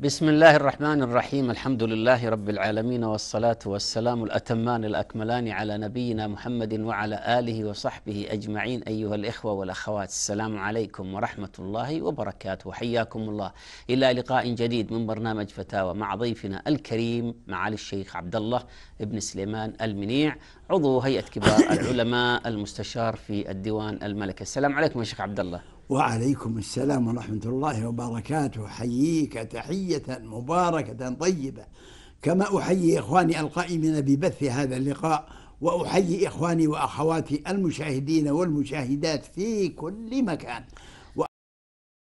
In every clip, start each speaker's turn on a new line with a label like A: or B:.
A: بسم الله الرحمن الرحيم الحمد لله رب العالمين والصلاة والسلام الأتمان الأكملان على نبينا محمد وعلى آله وصحبه أجمعين أيها الإخوة والأخوات السلام عليكم ورحمة الله وبركاته حياكم الله إلى لقاء جديد من برنامج فتاوى مع ضيفنا الكريم معالي الشيخ عبد الله بن سليمان المنيع عضو هيئة كبار العلماء المستشار في الديوان الملكي السلام عليكم يا شيخ عبد الله
B: وعليكم السلام ورحمة الله وبركاته أحييك تحية مباركة طيبة كما أحيي إخواني القائمين ببث هذا اللقاء وأحيي إخواني وأخواتي المشاهدين والمشاهدات في كل مكان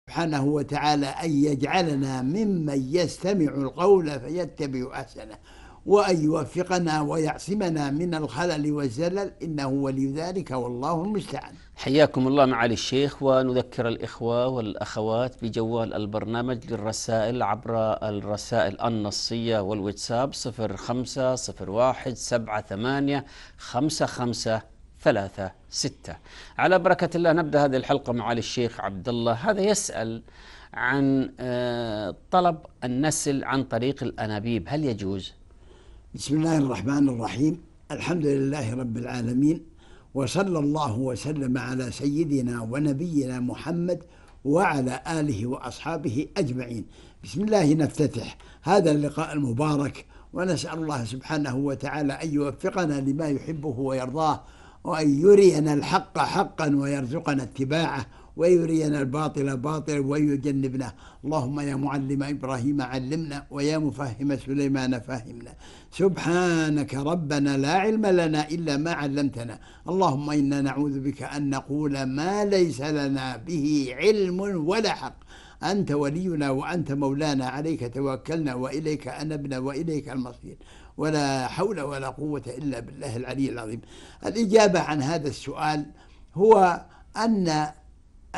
B: سبحانه وتعالى أن يجعلنا ممن يستمع القول فيتبع أحسنه وأن يوفقنا ويعصمنا من الخلل والزلل إنه ولي ذلك والله المستعان
A: حياكم الله معالي الشيخ ونذكر الإخوة والأخوات بجوال البرنامج للرسائل عبر الرسائل النصية والواتساب 0501 78 5536 على بركة الله نبدأ هذه الحلقة معالي الشيخ عبد الله هذا يسأل عن آه، طلب النسل عن طريق الأنابيب هل يجوز؟ بسم
B: الله الرحمن الرحيم الحمد لله رب العالمين وصلى الله وسلم على سيدنا ونبينا محمد وعلى آله وأصحابه أجمعين بسم الله نفتتح هذا اللقاء المبارك ونسأل الله سبحانه وتعالى أن يوفقنا لما يحبه ويرضاه وأن يرينا الحق حقا ويرزقنا اتباعه ويرينا الباطل باطلا ويجنبنا اللهم يا معلم إبراهيم علمنا ويا مفهم سليمان فهمنا سبحانك ربنا لا علم لنا إلا ما علمتنا اللهم إنا نعوذ بك أن نقول ما ليس لنا به علم ولا حق أنت ولينا وأنت مولانا عليك توكلنا وإليك أنبنا وإليك المصير ولا حول ولا قوة إلا بالله العلي العظيم الإجابة عن هذا السؤال هو أن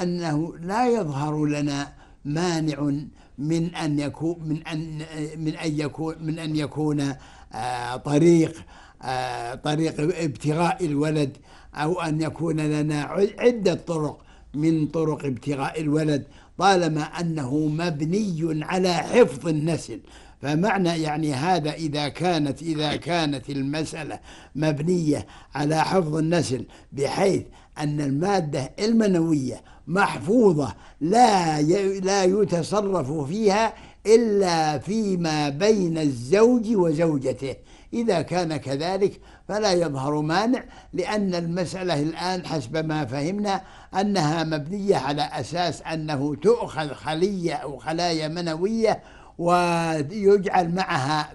B: أنه لا يظهر لنا مانع من أن يكون من أن من أن يكون من أن يكون آه، طريق آه، طريق ابتغاء الولد أو أن يكون لنا عدة طرق من طرق ابتغاء الولد طالما أنه مبني على حفظ النسل فمعنى يعني هذا إذا كانت إذا كانت المسألة مبنية على حفظ النسل بحيث أن المادة المنوية محفوظة لا لا يتصرف فيها إلا فيما بين الزوج وزوجته إذا كان كذلك فلا يظهر مانع لأن المسألة الآن حسب ما فهمنا أنها مبنية على أساس أنه تؤخذ خلية أو خلايا منوية ويجعل معها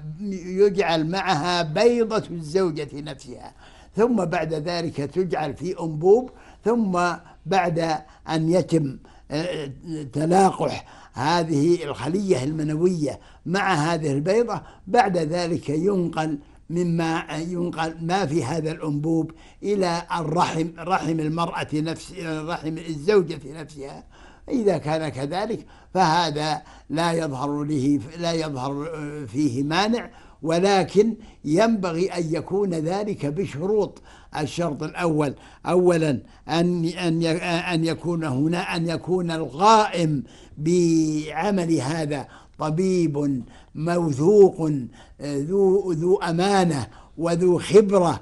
B: يجعل معها بيضة الزوجة نفسها ثم بعد ذلك تجعل في أنبوب ثم بعد أن يتم آه، تلاقح هذه الخلية المنوية مع هذه البيضة بعد ذلك ينقل مما آه، ينقل ما في هذا الأنبوب إلى الرحم رحم المرأة نفس آه، رحم الزوجة نفسها إذا كان كذلك فهذا لا يظهر له لا يظهر فيه مانع ولكن ينبغي أن يكون ذلك بشروط الشرط الأول أولا أن أن أن يكون هنا أن يكون القائم بعمل هذا طبيب موثوق ذو ذو أمانة وذو خبرة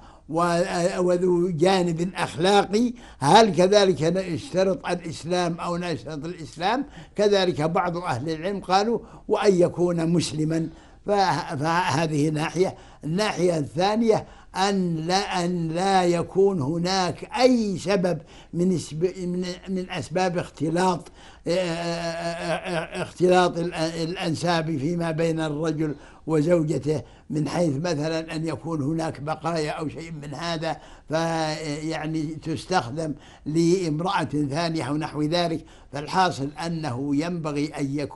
B: وذو جانب أخلاقي هل كذلك نشترط الإسلام أو نشترط الإسلام كذلك بعض أهل العلم قالوا وأن يكون مسلما فهذه ناحية الناحية الثانية أن لا أن لا يكون هناك أي سبب من من من أسباب اختلاط إيه، إيه، إيه، اختلاط الأنساب فيما بين الرجل وزوجته من حيث مثلا أن يكون هناك بقايا أو شيء من هذا فيعني تستخدم لامرأة ثانية أو نحو ذلك فالحاصل أنه ينبغي أن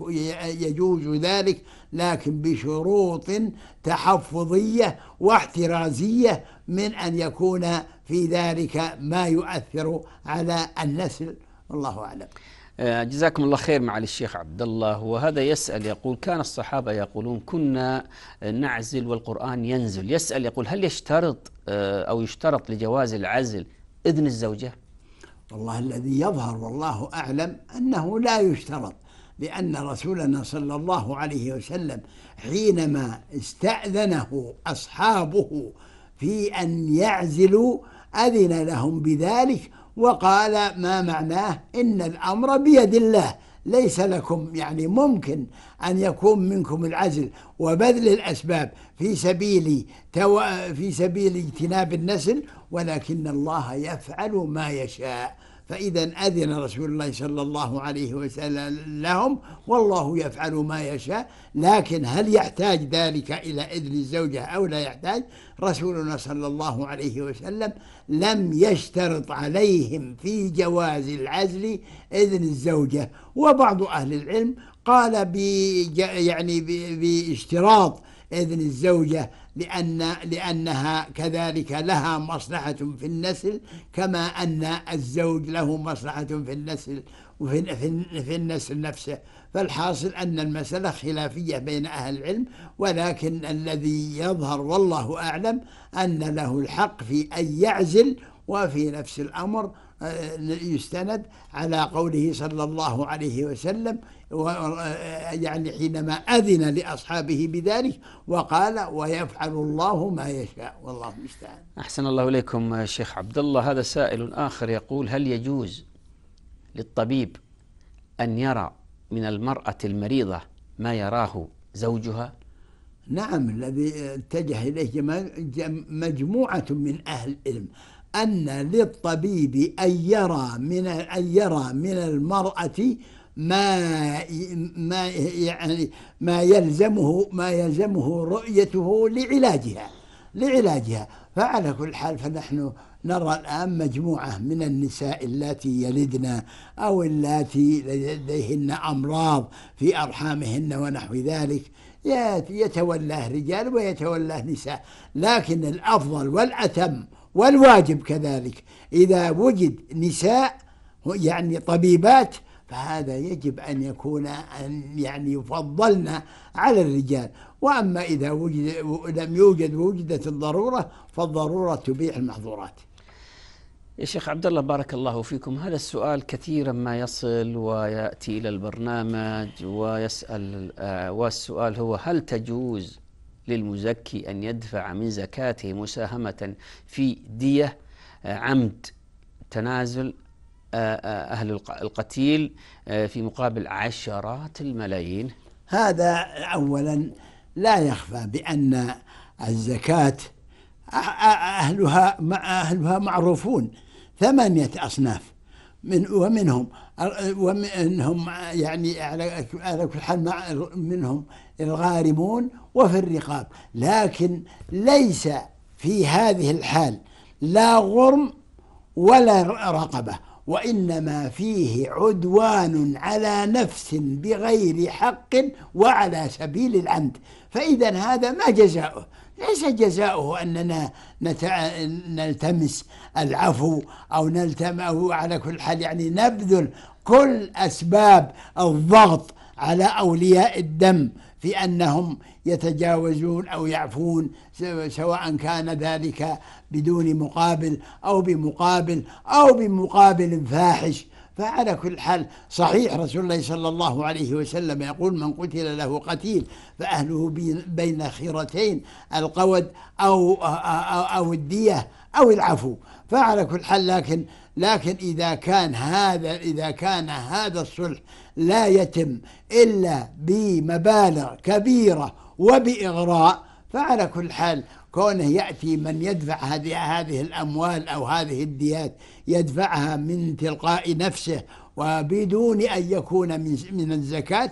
B: يجوز ذلك لكن بشروط تحفظية واحترازية من أن يكون في ذلك ما يؤثر على النسل والله أعلم
A: آه، جزاكم الله خير معالي الشيخ عبد الله وهذا يسأل يقول كان الصحابة يقولون كنا نعزل والقرآن ينزل يسأل يقول هل يشترط آه، أو يشترط لجواز العزل إذن الزوجة
B: والله الذي يظهر والله أعلم أنه لا يشترط لأن رسولنا صلى الله عليه وسلم حينما استأذنه أصحابه في أن يعزلوا أذن لهم بذلك وقال ما معناه إن الأمر بيد الله ليس لكم يعني ممكن أن يكون منكم العزل وبذل الأسباب في سبيل تو... في سبيل اجتناب النسل ولكن الله يفعل ما يشاء فإذا أذن رسول الله صلى الله عليه وسلم لهم والله يفعل ما يشاء لكن هل يحتاج ذلك إلى إذن الزوجة أو لا يحتاج رسولنا صلى الله عليه وسلم لم يشترط عليهم في جواز العزل إذن الزوجة وبعض أهل العلم قال بي يعني باشتراط إذن الزوجة لأن لأنها كذلك لها مصلحة في النسل كما أن الزوج له مصلحة في النسل وفي في النسل نفسه فالحاصل أن المسألة خلافية بين أهل العلم ولكن الذي يظهر والله أعلم أن له الحق في أن يعزل وفي نفس الأمر يستند على قوله صلى الله عليه وسلم يعني حينما أذن لأصحابه بذلك وقال ويفعل الله ما يشاء والله المستعان
A: أحسن الله إليكم شيخ عبد الله هذا سائل آخر يقول هل يجوز للطبيب أن يرى من المرأة المريضة ما يراه زوجها
B: نعم الذي اتجه إليه مجموعة من أهل العلم أن للطبيب أن يرى من أن يرى من المرأة ما ما يعني ما يلزمه ما يلزمه رؤيته لعلاجها لعلاجها فعلى كل حال فنحن نرى الآن مجموعة من النساء اللاتي يلدن أو اللاتي لديهن أمراض في أرحامهن ونحو ذلك يتولاه رجال ويتولاه نساء لكن الأفضل والأتم والواجب كذلك إذا وجد نساء يعني طبيبات فهذا يجب أن يكون أن يعني يفضلن على الرجال وأما إذا وجد لم يوجد وجدت الضرورة فالضرورة تبيح المحظورات
A: يا شيخ عبد الله بارك الله فيكم هذا السؤال كثيرا ما يصل وياتي الى البرنامج ويسال آه، والسؤال هو هل تجوز للمزكي أن يدفع من زكاته مساهمة في دية آه، عمد تنازل آه، آه، أهل القتيل في مقابل عشرات الملايين
B: هذا أولا لا يخفى بأن الزكاة أهلها أهلها معروفون ثمانية أصناف من ومنهم ومنهم يعني على كل حال منهم الغارمون وفي الرقاب لكن ليس في هذه الحال لا غرم ولا رقبة وإنما فيه عدوان على نفس بغير حق وعلى سبيل العمد فإذا هذا ما جزاؤه ليس جزاؤه أننا نلتمس العفو أو نلتم أو على كل حال يعني نبذل كل أسباب الضغط على أولياء الدم في أنهم يتجاوزون أو يعفون سواء كان ذلك بدون مقابل أو بمقابل أو بمقابل فاحش فعلى كل حال صحيح رسول الله صلى الله عليه وسلم يقول من قتل له قتيل فأهله بين خيرتين القود أو, أو, أو الدية أو العفو فعلى كل حال لكن لكن إذا كان هذا إذا كان هذا الصلح لا يتم إلا بمبالغ كبيرة وبإغراء فعلى كل حال كونه يأتي من يدفع هذه هذه الأموال أو هذه الديات يدفعها من تلقاء نفسه وبدون أن يكون من من الزكاة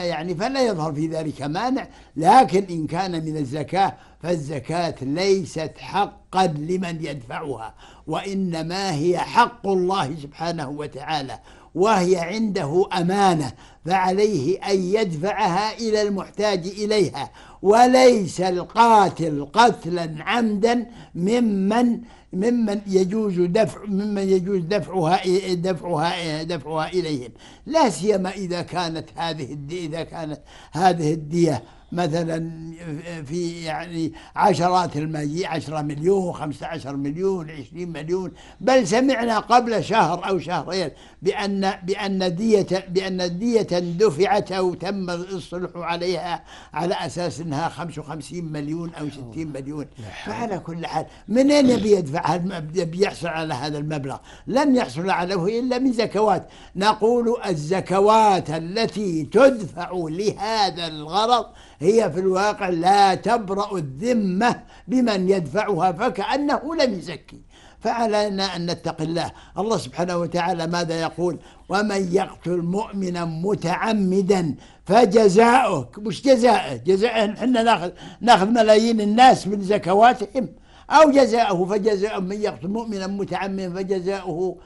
B: يعني فلا يظهر في ذلك مانع لكن إن كان من الزكاة فالزكاة ليست حقا لمن يدفعها وإنما هي حق الله سبحانه وتعالى وهي عنده أمانة فعليه أن يدفعها إلى المحتاج إليها وليس القاتل قتلا عمدا ممن ممن يجوز دفع ممن يجوز دفعها دفعها دفعها إليهم لا سيما إذا كانت هذه إذا كانت هذه الدية مثلا في يعني عشرات الملايين 10 مليون 15 مليون 20 مليون بل سمعنا قبل شهر أو شهرين بأن بأن دية بأن دية دفعت أو تم الصلح عليها على أساس أنها 55 مليون أو 60 مليون فعلى كل حال من أين بيدفع بيحصل على هذا المبلغ لن يحصل عليه إلا من زكوات نقول الزكوات التي تدفع لهذا الغرض هي في الواقع لا تبرأ الذمة بمن يدفعها فكأنه لم يزكي فعلينا أن نتقي الله الله سبحانه وتعالى ماذا يقول ومن يقتل مؤمنا متعمدا فجزاؤه مش جزاءه جزاءه احنا ناخذ ناخذ ملايين الناس من زكواتهم أو جزاؤه فجزاؤه من يقتل مؤمنا متعمدا فجزاؤه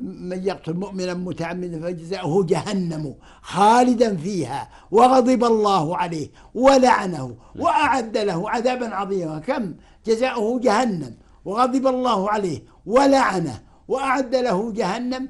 B: من يقتل مؤمنا متعمدا فجزاؤه جهنم خالدا فيها وغضب الله عليه ولعنه وأعد له عذابا عظيما كم جزاؤه جهنم وغضب الله عليه ولعنه وأعد له جهنم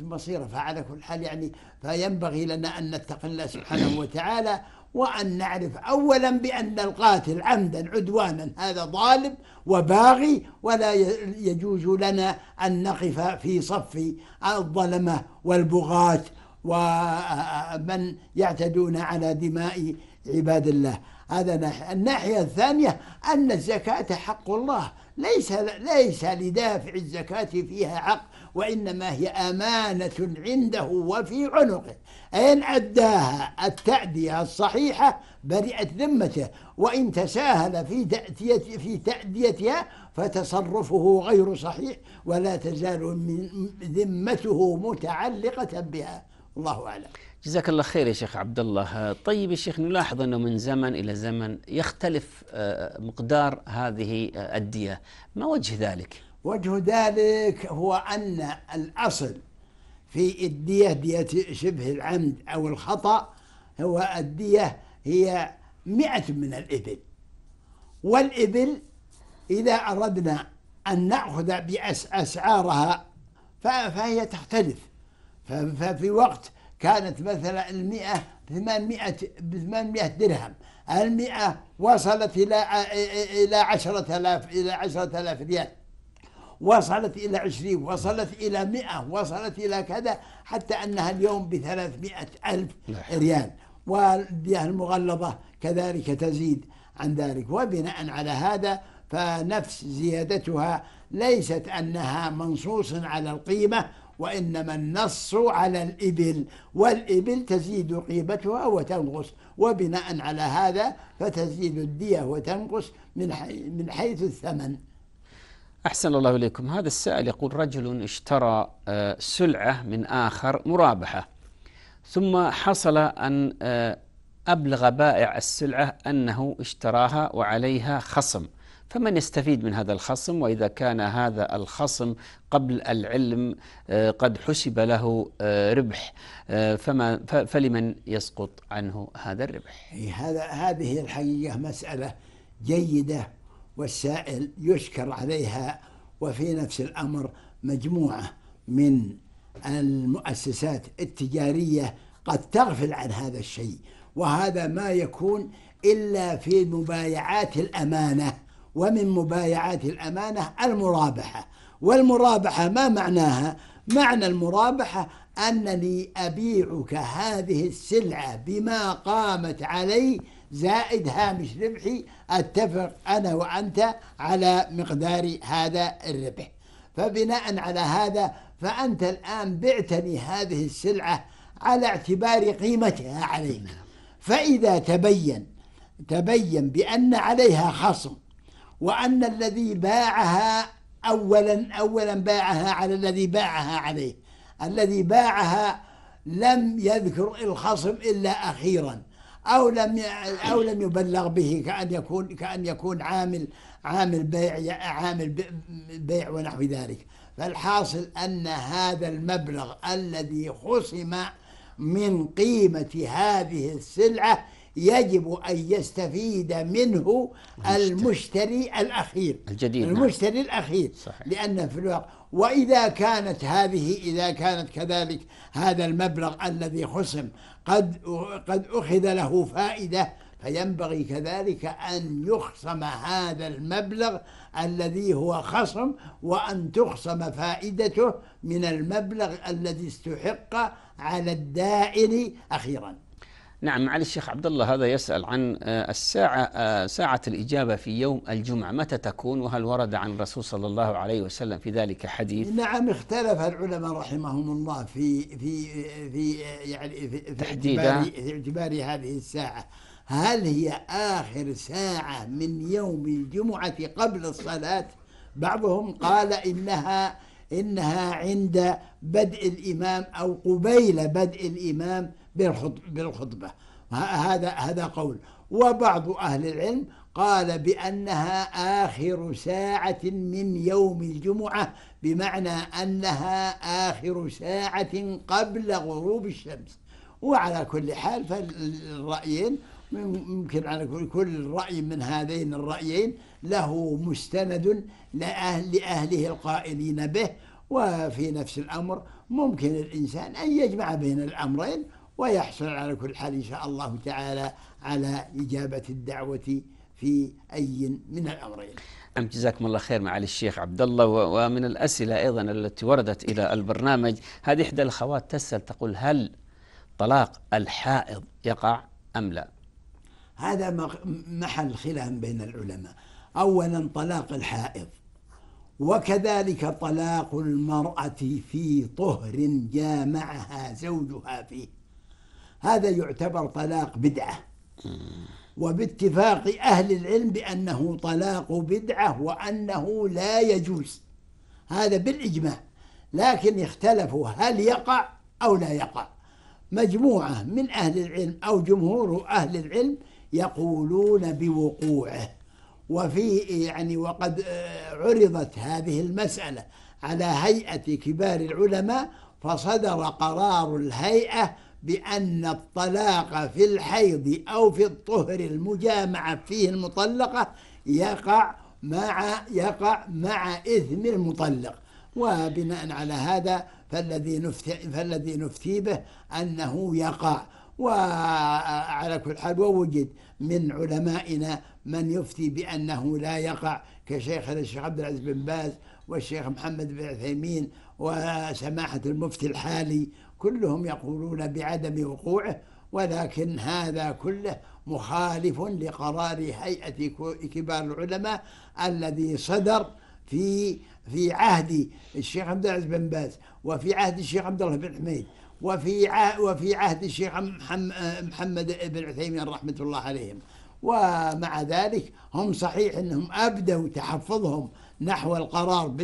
B: مصيره فعلى كل حال يعني فينبغي لنا أن نتقي الله سبحانه وتعالى وأن نعرف أولا بأن القاتل عمدا عدوانا هذا ظالم وباغي ولا يجوز لنا أن نقف في صف الظلمة والبغاة ومن يعتدون على دماء عباد الله هذا ناحية الناحية الثانية أن الزكاة حق الله ليس ليس لدافع الزكاة فيها حق وإنما هي أمانة عنده وفي عنقه إن أداها التأدية الصحيحة برئت ذمته وإن تساهل في تأتية في تأديتها فتصرفه غير صحيح ولا تزال من ذمته متعلقة بها الله أعلم
A: جزاك الله خير يا شيخ عبد الله طيب يا شيخ نلاحظ أنه من زمن إلى زمن يختلف آه، مقدار هذه آه، الدية ما وجه ذلك؟
B: وجه ذلك هو أن الأصل في الدية دية شبه العمد أو الخطأ هو الدية هي مئة من الإبل والإبل إذا أردنا أن نأخذ بأسعارها فهي تختلف ففي وقت كانت مثلا المئة بثمانمائة بثمانمائة درهم المئة وصلت إلى إلى عشرة آلاف إلى عشرة آلاف ريال وصلت إلى عشرين وصلت إلى مئة وصلت إلى كذا حتى أنها اليوم بثلاثمائة ألف نعم. ريال والدية المغلظة كذلك تزيد عن ذلك وبناء على هذا فنفس زيادتها ليست أنها منصوص على القيمة وإنما النص على الإبل والإبل تزيد قيمتها وتنقص وبناء على هذا فتزيد الدية وتنقص من, من حيث الثمن
A: أحسن الله إليكم هذا السائل يقول رجل اشترى آه، سلعة من آخر مرابحة ثم حصل أن آه، أبلغ بائع السلعة أنه اشتراها وعليها خصم فمن يستفيد من هذا الخصم وإذا كان هذا الخصم قبل العلم آه، قد حسب له ربح فما فلمن يسقط عنه هذا الربح إيه،
B: هذا هذه الحقيقة مسألة جيدة والسائل يشكر عليها وفي نفس الأمر مجموعة من المؤسسات التجارية قد تغفل عن هذا الشيء وهذا ما يكون إلا في مبايعات الأمانة ومن مبايعات الأمانة المرابحة والمرابحة ما معناها؟ معنى المرابحة أنني أبيعك هذه السلعة بما قامت عليه زائد هامش ربحي اتفق انا وانت على مقدار هذا الربح فبناء على هذا فانت الان بعتني هذه السلعه على اعتبار قيمتها عليك نعم. فاذا تبين تبين بان عليها خصم وان الذي باعها اولا اولا باعها على الذي باعها عليه الذي باعها لم يذكر الخصم الا اخيرا أو لم أو لم يبلغ به كأن يكون كأن يكون عامل عامل بيع عامل بيع ونحو ذلك فالحاصل أن هذا المبلغ الذي خصم من قيمة هذه السلعة يجب أن يستفيد منه المشتري الأخير الجديد نعم. المشتري نعم. الأخير صحيح. لأن في الواقع وإذا كانت هذه إذا كانت كذلك هذا المبلغ الذي خصم قد قد أخذ له فائدة فينبغي كذلك أن يخصم هذا المبلغ الذي هو خصم وأن تخصم فائدته من المبلغ الذي استحق على الدائن أخيراً
A: نعم معالي الشيخ عبد الله هذا يسأل عن آه، الساعة آه، ساعة الإجابة في يوم الجمعة متى تكون وهل ورد عن الرسول صلى الله عليه وسلم في ذلك حديث؟
B: نعم اختلف العلماء رحمهم الله في في في يعني في اعتبار في اعتبار هذه الساعة هل هي آخر ساعة من يوم الجمعة قبل الصلاة؟ بعضهم قال إنها إنها عند بدء الإمام أو قبيل بدء الإمام بالخطبة هذا هذا قول وبعض أهل العلم قال بأنها آخر ساعة من يوم الجمعة بمعنى أنها آخر ساعة قبل غروب الشمس وعلى كل حال فالرأيين ممكن على كل رأي من هذين الرأيين له مستند لأهل لأهله القائلين به وفي نفس الأمر ممكن الإنسان أن يجمع بين الأمرين ويحصل على كل حال إن شاء الله تعالى على إجابة الدعوة في أي من الأمرين
A: أم جزاكم الله خير معالي الشيخ عبد الله ومن الأسئلة أيضا التي وردت إلى البرنامج هذه إحدى الأخوات تسأل تقول هل طلاق الحائض يقع أم لا
B: هذا محل خلاف بين العلماء أولا طلاق الحائض وكذلك طلاق المرأة في طهر جامعها زوجها فيه هذا يعتبر طلاق بدعة وباتفاق أهل العلم بأنه طلاق بدعة وأنه لا يجوز هذا بالإجماع لكن اختلفوا هل يقع أو لا يقع مجموعة من أهل العلم أو جمهور أهل العلم يقولون بوقوعه وفي يعني وقد آه، عرضت هذه المسألة على هيئة كبار العلماء فصدر قرار الهيئة بأن الطلاق في الحيض أو في الطهر المجامعة فيه المطلقة يقع مع يقع مع إثم المطلق وبناء على هذا فالذي نفتي فالذي نفتي به أنه يقع وعلى كل حال ووجد من علمائنا من يفتي بأنه لا يقع كشيخ الشيخ عبد العزيز بن باز والشيخ محمد بن عثيمين وسماحة المفتي الحالي كلهم يقولون بعدم وقوعه ولكن هذا كله مخالف لقرار هيئة كبار العلماء الذي صدر في في عهد الشيخ عبد العزيز بن باز وفي عهد الشيخ عبد الله بن حميد وفي وفي عهد الشيخ محمد بن عثيمين رحمة الله عليهم ومع ذلك هم صحيح انهم ابدوا تحفظهم نحو القرار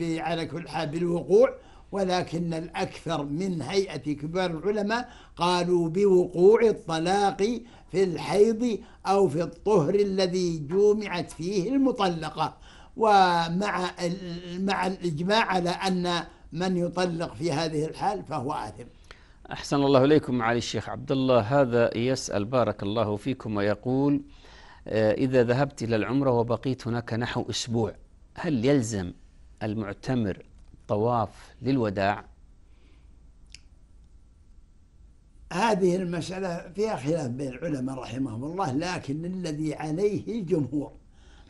B: على كل حال بالوقوع ولكن الأكثر من هيئة كبار العلماء قالوا بوقوع الطلاق في الحيض أو في الطهر الذي جمعت فيه المطلقة ومع مع الإجماع على أن من يطلق في هذه الحال فهو آثم
A: أحسن الله إليكم معالي الشيخ عبد الله هذا يسأل بارك الله فيكم ويقول آه، إذا ذهبت إلى العمرة وبقيت هناك نحو أسبوع هل يلزم المعتمر طواف للوداع
B: هذه المسألة فيها خلاف بين العلماء رحمهم الله لكن الذي عليه الجمهور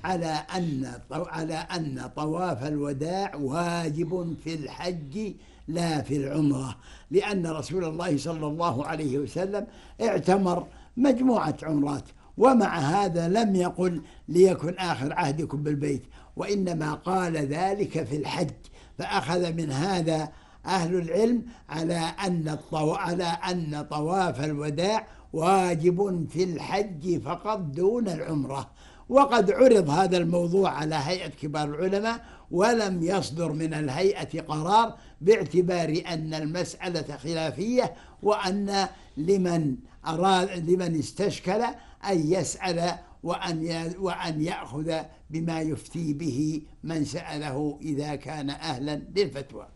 B: على أن على أن طواف الوداع واجب في الحج لا في العمرة لأن رسول الله صلى الله عليه وسلم اعتمر مجموعة عمرات ومع هذا لم يقل ليكن آخر عهدكم بالبيت وإنما قال ذلك في الحج فأخذ من هذا أهل العلم على أن الطو... على أن طواف الوداع واجب في الحج فقط دون العمرة وقد عرض هذا الموضوع على هيئة كبار العلماء ولم يصدر من الهيئة قرار باعتبار أن المسألة خلافية وأن لمن أراد لمن استشكل أن يسأل وأن وأن يأخذ بما يفتي به من سأله إذا كان أهلا للفتوى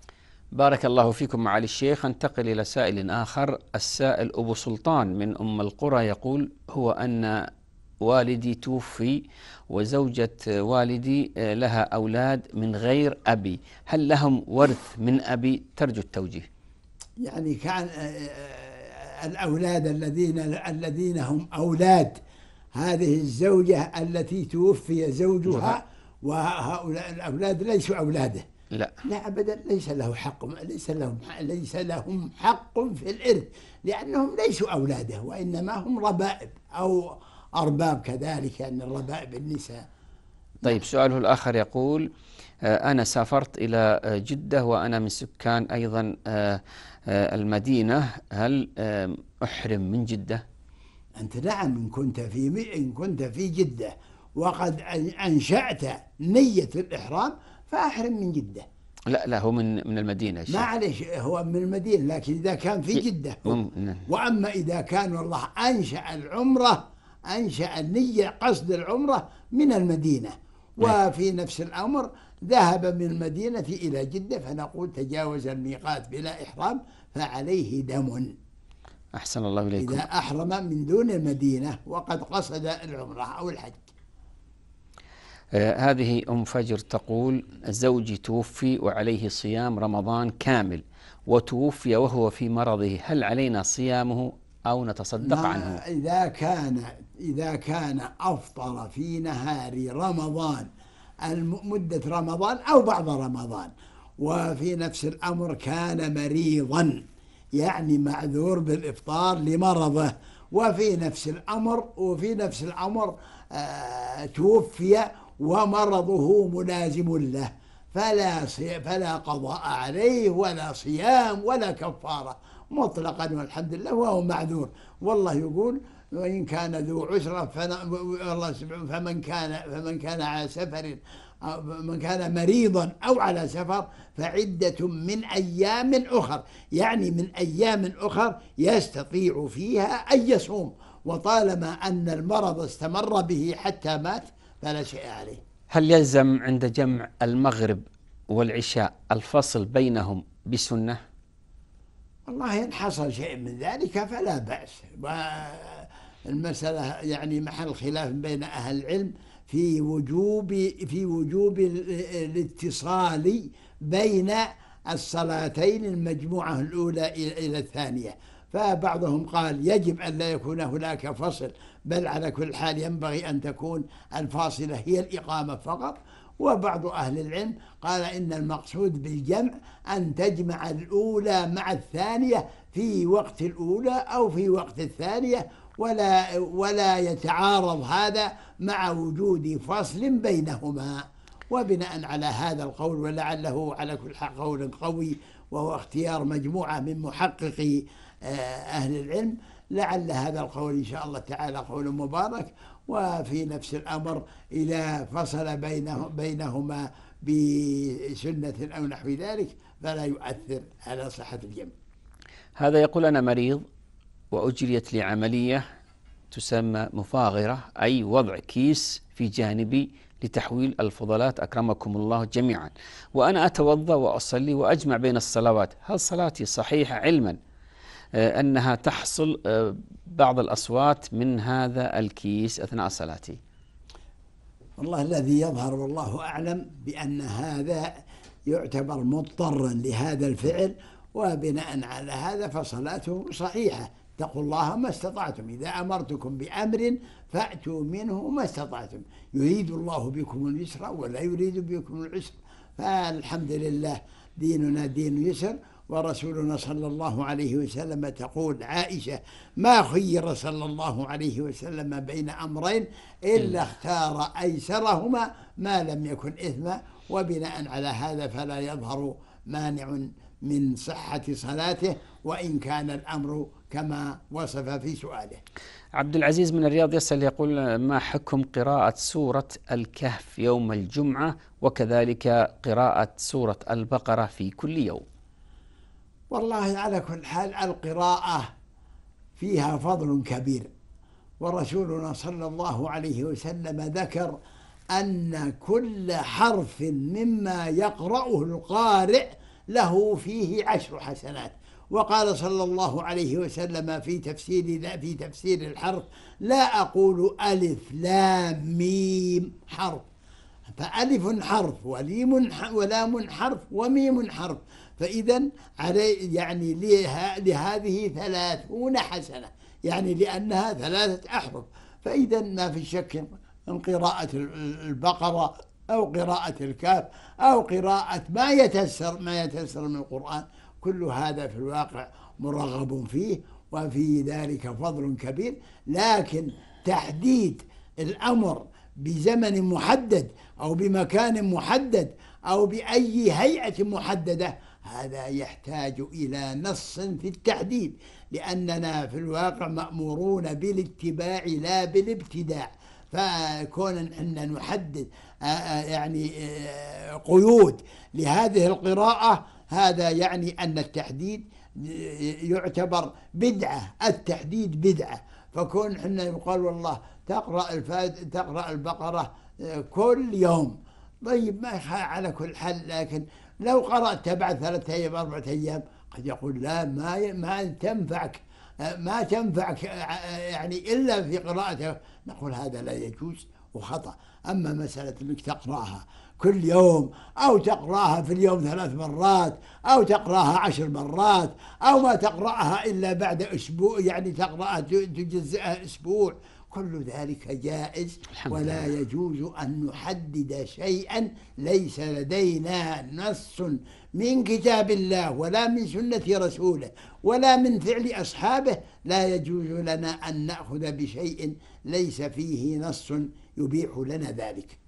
A: بارك الله فيكم معالي الشيخ انتقل إلى سائل آخر السائل أبو سلطان من أم القرى يقول هو أن والدي توفي وزوجة والدي آه، لها أولاد من غير أبي هل لهم ورث من أبي ترجو التوجيه
B: يعني كان آه، آه، الأولاد الذين الذين هم أولاد هذه الزوجة التي توفي زوجها نعم. وهؤلاء الأولاد ليسوا أولاده لا لا أبدا ليس له حق ليس لهم ليس لهم حق في الإرث لأنهم ليسوا أولاده وإنما هم ربائب أو أرباب كذلك أن يعني الربائب النساء
A: طيب سؤاله الآخر يقول آه، أنا سافرت إلى جدة وأنا من سكان أيضا آه، آه، المدينة هل أحرم من جدة؟
B: أنت نعم إن كنت في إن كنت في جدة وقد أنشأت نية الإحرام فأحرم من
A: جدة لا لا هو من من المدينة ما
B: معلش هو من المدينة لكن إذا كان في جدة نعم. وأما إذا كان والله أنشأ العمرة أنشأ النية قصد العمرة من المدينة نعم. وفي نفس الأمر ذهب من المدينة إلى جدة فنقول تجاوز الميقات بلا إحرام فعليه دم
A: أحسن الله إليكم إذا
B: أحرم من دون المدينة وقد قصد العمرة أو الحج
A: آه هذه أم فجر تقول زوجي توفي وعليه صيام رمضان كامل وتوفي وهو في مرضه هل علينا صيامه أو نتصدق عنه
B: إذا كان إذا كان أفطر في نهار رمضان مدة رمضان أو بعض رمضان وفي نفس الأمر كان مريضا يعني معذور بالإفطار لمرضه وفي نفس الأمر وفي نفس الأمر آه، توفي ومرضه ملازم له فلا فلا قضاء عليه ولا صيام ولا كفارة مطلقا والحمد لله وهو معذور والله يقول وإن كان ذو عسرة فمن كان فمن كان على سفر من كان مريضا أو على سفر فعدة من أيام أخر يعني من أيام أخر يستطيع فيها أن يصوم وطالما أن المرض استمر به حتى مات فلا شيء عليه
A: هل يلزم عند جمع المغرب والعشاء الفصل بينهم بسنة؟
B: والله إن حصل شيء من ذلك فلا بأس المسألة يعني محل خلاف بين أهل العلم في وجوب في وجوب الاتصال بين الصلاتين المجموعة الأولى إلى الثانية فبعضهم قال يجب أن لا يكون هناك فصل بل على كل حال ينبغي أن تكون الفاصلة هي الإقامة فقط وبعض أهل العلم قال إن المقصود بالجمع أن تجمع الأولى مع الثانية في وقت الأولى أو في وقت الثانية ولا ولا يتعارض هذا مع وجود فصل بينهما وبناء على هذا القول ولعله على كل قول قوي وهو اختيار مجموعة من محققي آه، أهل العلم لعل هذا القول إن شاء الله تعالى قول مبارك وفي نفس الأمر إذا فصل بينه بينهما بسنة أو نحو ذلك فلا يؤثر على صحة الجمع
A: هذا يقول أنا مريض وأجريت لي عملية تسمى مفاغرة أي وضع كيس في جانبي لتحويل الفضلات أكرمكم الله جميعا وأنا أتوضأ وأصلي وأجمع بين الصلوات هل صلاتي صحيحة علما آه، أنها تحصل آه، بعض الأصوات من هذا الكيس أثناء صلاتي
B: والله الذي يظهر والله أعلم بأن هذا يعتبر مضطرا لهذا الفعل وبناء على هذا فصلاته صحيحة اتقوا الله ما استطعتم إذا أمرتكم بأمر فأتوا منه ما استطعتم يريد الله بكم اليسر ولا يريد بكم العسر فالحمد لله ديننا دين يسر ورسولنا صلى الله عليه وسلم تقول عائشة ما خير صلى الله عليه وسلم بين أمرين إلا اختار أيسرهما ما لم يكن إثما وبناء على هذا فلا يظهر مانع من صحة صلاته وإن كان الأمر كما وصف في سؤاله
A: عبد العزيز من الرياض يسأل يقول ما حكم قراءة سورة الكهف يوم الجمعة وكذلك قراءة سورة البقرة في كل يوم
B: والله على كل حال القراءة فيها فضل كبير ورسولنا صلى الله عليه وسلم ذكر أن كل حرف مما يقرأه القارئ له فيه عشر حسنات وقال صلى الله عليه وسلم في تفسير لا في تفسير الحرف لا أقول ألف لام ميم حرف فألف حرف وليم ولام حرف وميم حرف فإذا علي يعني لها لهذه ثلاثون حسنة يعني لأنها ثلاثة أحرف فإذا ما في شك من قراءة البقرة أو قراءة الكاف أو قراءة ما يتيسر ما يتيسر من القرآن كل هذا في الواقع مرغب فيه وفي ذلك فضل كبير لكن تحديد الأمر بزمن محدد أو بمكان محدد أو بأي هيئة محددة هذا يحتاج إلى نص في التحديد لأننا في الواقع مأمورون بالاتباع لا بالابتداع فكون أن نحدد آه، آه، يعني آه، قيود لهذه القراءة هذا يعني أن التحديد يعتبر بدعة التحديد بدعة فكون احنا يقال والله تقرأ الفاد تقرأ البقرة آه، كل يوم طيب ما على كل حال لكن لو قرأت بعد ثلاثة أيام أربعة أيام قد يقول لا ما ما تنفعك آه، ما تنفعك آه، يعني إلا في قراءته نقول هذا لا يجوز وخطأ أما مسألة أنك تقرأها كل يوم أو تقراها في اليوم ثلاث مرات أو تقراها عشر مرات أو ما تقراها إلا بعد أسبوع يعني تقراها تجزئها أسبوع كل ذلك جائز ولا يجوز أن نحدد شيئا ليس لدينا نص من كتاب الله ولا من سنة رسوله ولا من فعل أصحابه لا يجوز لنا أن نأخذ بشيء ليس فيه نص يبيح لنا ذلك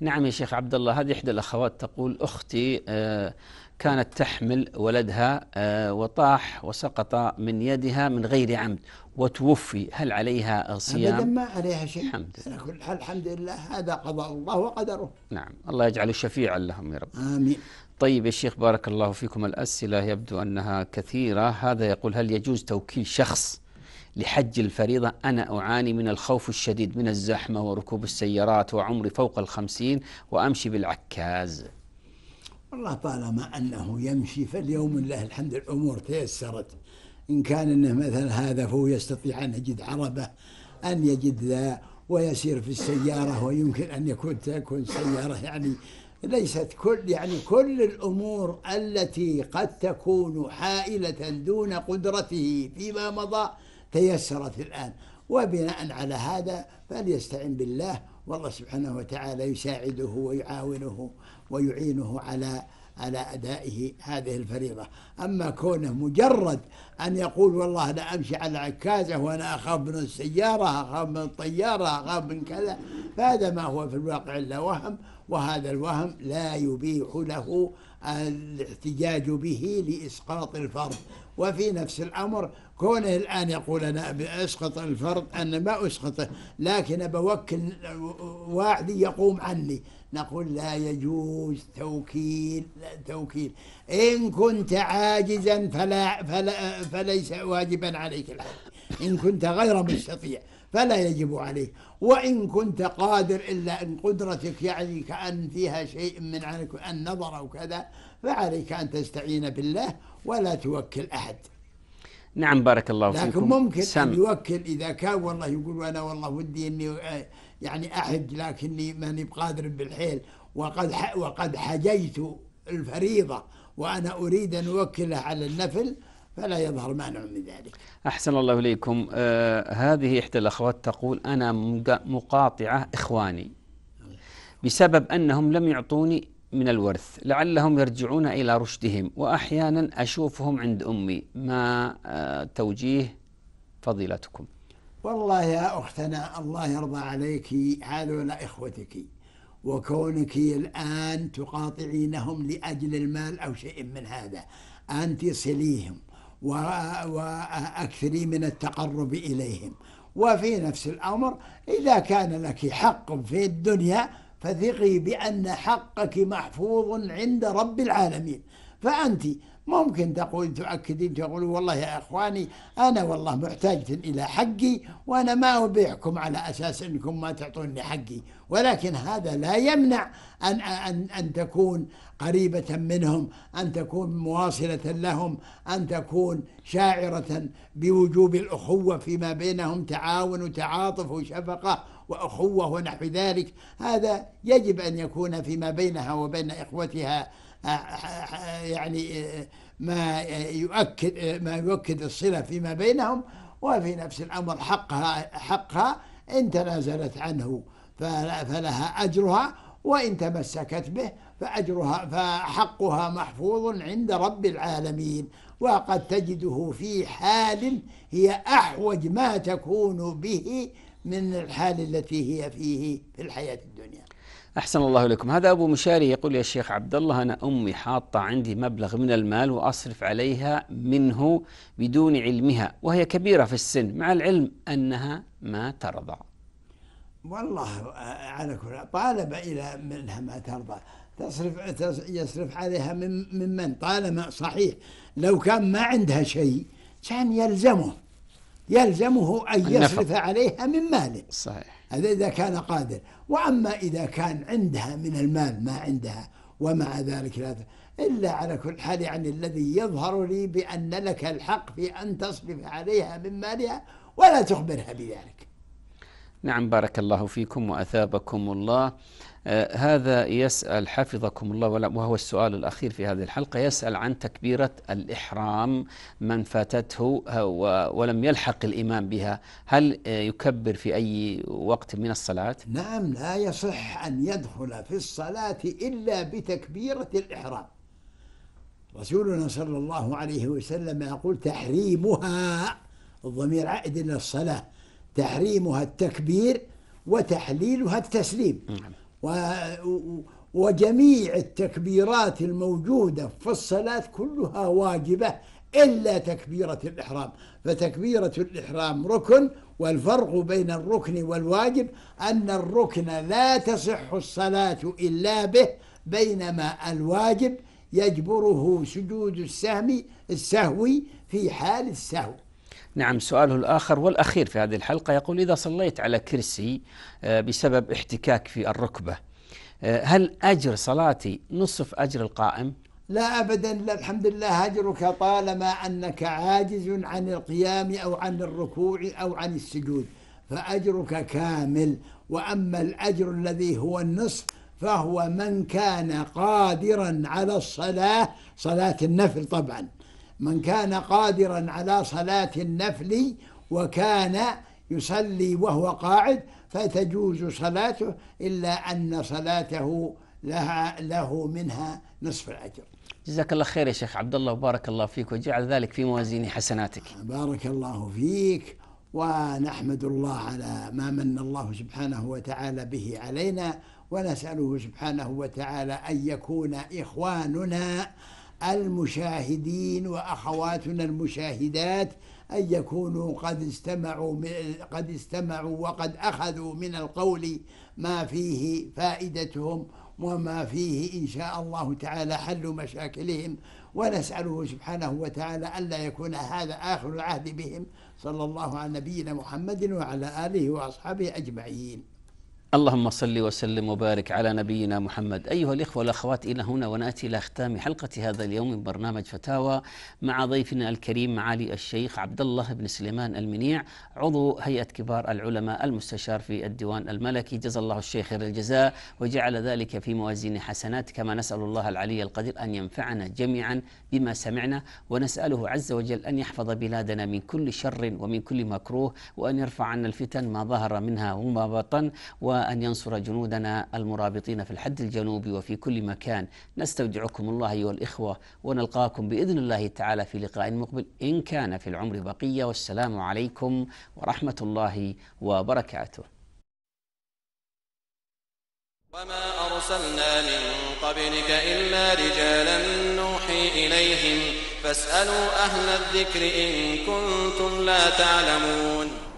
A: نعم يا شيخ عبد الله هذه إحدى الأخوات تقول أختي آه، كانت تحمل ولدها آه، وطاح وسقط من يدها من غير عمد وتوفي هل عليها صيام؟ أبدا ما عليها شيء الحمد لله
B: الحمد لله هذا قضاء الله وقدره
A: نعم الله يجعله شفيعا لهم يا رب آمين طيب يا شيخ بارك الله فيكم الأسئلة يبدو أنها كثيرة هذا يقول هل يجوز توكيل شخص لحج الفريضة أنا أعاني من الخوف الشديد من الزحمة وركوب السيارات وعمري فوق الخمسين وأمشي بالعكاز
B: والله طالما أنه يمشي فاليوم لله الحمد الأمور تيسرت إن كان أنه مثلا هذا فهو يستطيع أن يجد عربة أن يجد ذا ويسير في السيارة ويمكن أن يكون تكون سيارة يعني ليست كل يعني كل الأمور التي قد تكون حائلة دون قدرته فيما مضى تيسرت الآن وبناء على هذا فليستعن بالله والله سبحانه وتعالى يساعده ويعاونه ويعينه على على أدائه هذه الفريضة أما كونه مجرد أن يقول والله أنا أمشي على عكازة وأنا أخاف من السيارة أخاف من الطيارة أخاف من كذا فهذا ما هو في الواقع إلا وهم وهذا الوهم لا يبيح له الاحتجاج به لإسقاط الفرض وفي نفس الأمر كونه الآن يقول أنا أسقط الفرض أنا ما أسقطه لكن بوكل واحد يقوم عني نقول لا يجوز توكيل لا توكيل إن كنت عاجزا فلا, فلا فليس واجبا عليك الحج إن كنت غير مستطيع فلا يجب عليك وإن كنت قادر إلا أن قدرتك يعني كأن فيها شيء من عنك النظر أو كذا فعليك أن تستعين بالله
A: ولا توكل أحد نعم بارك الله لكن فيكم لكن ممكن سم. أن يوكل
B: إذا كان والله يقول أنا والله ودي أني آه، يعني أحج لكني ماني بقادر بالحيل وقد وقد حجيت الفريضة وأنا أريد أن أوكله على النفل فلا يظهر مانع من ذلك
A: أحسن الله إليكم آه هذه إحدى الأخوات تقول أنا مقاطعة إخواني بسبب أنهم لم يعطوني من الورث لعلهم يرجعون إلى رشدهم وأحيانا أشوفهم عند أمي ما آه، توجيه فضيلتكم
B: والله يا أختنا الله يرضى عليك هذول إخوتك وكونك الآن تقاطعينهم لأجل المال أو شيء من هذا أنت صليهم وأكثري من التقرب إليهم وفي نفس الأمر إذا كان لك حق في الدنيا فثقي بأن حقك محفوظ عند رب العالمين فأنت ممكن تقول تؤكدين تقول والله يا إخواني أنا والله محتاجة إلى حقي وأنا ما أبيعكم على أساس أنكم ما تعطوني حقي ولكن هذا لا يمنع أن, أن, أن تكون قريبة منهم أن تكون مواصلة لهم أن تكون شاعرة بوجوب الأخوة فيما بينهم تعاون وتعاطف وشفقة وأخوة ونحو ذلك هذا يجب أن يكون فيما بينها وبين إخوتها آه، آه، يعني آه، ما يؤكد ما يؤكد الصلة فيما بينهم وفي نفس الأمر حقها حقها إن تنازلت عنه فلها أجرها وإن تمسكت به فأجرها فحقها محفوظ عند رب العالمين وقد تجده في حال هي أحوج ما تكون به من الحال التي هي فيه في الحياة الدنيا
A: أحسن الله لكم هذا أبو مشاري يقول يا شيخ عبد الله أنا أمي حاطة عندي مبلغ من المال وأصرف عليها منه بدون علمها وهي كبيرة في السن مع العلم أنها ما ترضى
B: والله على كل طالب إلى منها ما ترضى تصرف يصرف عليها من من طالما صحيح لو كان ما عندها شيء كان يلزمه يلزمه أن يصرف عليها من ماله صحيح هذا إذا كان قادر وأما إذا كان عندها من المال ما عندها ومع ذلك لا إلا على كل حال يعني الذي يظهر لي بأن لك الحق في أن تصرف عليها من مالها ولا تخبرها بذلك
A: نعم بارك الله فيكم وأثابكم الله آه، هذا يسأل حفظكم الله وهو السؤال الأخير في هذه الحلقة يسأل عن تكبيرة الإحرام من فاتته آه، ولم يلحق الإمام بها هل آه، يكبر في أي وقت من الصلاة؟
B: نعم لا يصح أن يدخل في الصلاة إلا بتكبيرة الإحرام رسولنا صلى الله عليه وسلم يقول تحريمها الضمير عائد إلى الصلاة تحريمها التكبير وتحليلها التسليم نعم. و... وجميع التكبيرات الموجودة في الصلاة كلها واجبة إلا تكبيرة الإحرام فتكبيرة الإحرام ركن والفرق بين الركن والواجب أن الركن لا تصح الصلاة إلا به بينما الواجب يجبره سجود السهم السهوي في حال السهو
A: نعم سؤاله الآخر والأخير في هذه الحلقة يقول إذا صليت على كرسي آه، بسبب احتكاك في الركبة آه، هل أجر صلاتي نصف أجر القائم؟
B: لا أبدا لا الحمد لله أجرك طالما أنك عاجز عن القيام أو عن الركوع أو عن السجود فأجرك كامل وأما الأجر الذي هو النصف فهو من كان قادرا على الصلاة صلاة النفل طبعا من كان قادرا على صلاة النفل وكان يصلي وهو قاعد فتجوز صلاته إلا أن صلاته لها له منها نصف الأجر
A: جزاك الله خير يا شيخ عبد الله وبارك الله فيك وجعل ذلك في موازين حسناتك بارك
B: الله فيك ونحمد الله على ما من الله سبحانه وتعالى به علينا ونسأله سبحانه وتعالى أن يكون إخواننا المشاهدين وأخواتنا المشاهدات أن يكونوا قد استمعوا قد استمعوا وقد أخذوا من القول ما فيه فائدتهم وما فيه إن شاء الله تعالى حل مشاكلهم ونسأله سبحانه وتعالى ألا يكون هذا آخر العهد بهم صلى الله على نبينا محمد وعلى آله وأصحابه أجمعين
A: اللهم صل وسلم وبارك على نبينا محمد أيها الإخوة والأخوات إلى هنا ونأتي إلى ختام حلقة هذا اليوم من برنامج فتاوى مع ضيفنا الكريم معالي الشيخ عبد الله بن سليمان المنيع عضو هيئة كبار العلماء المستشار في الديوان الملكي جزا الله الشيخ خير الجزاء وجعل ذلك في موازين حسنات كما نسأل الله العلي القدير أن ينفعنا جميعا بما سمعنا ونسأله عز وجل أن يحفظ بلادنا من كل شر ومن كل مكروه وأن يرفع عنا الفتن ما ظهر منها وما بطن و وأن ينصر جنودنا المرابطين في الحد الجنوبي وفي كل مكان نستودعكم الله أيها الإخوة ونلقاكم بإذن الله تعالى في لقاء مقبل إن كان في العمر بقية والسلام عليكم ورحمة الله وبركاته وما أرسلنا من قبلك إلا رجالا نوحي إليهم فاسألوا أهل الذكر إن كنتم لا تعلمون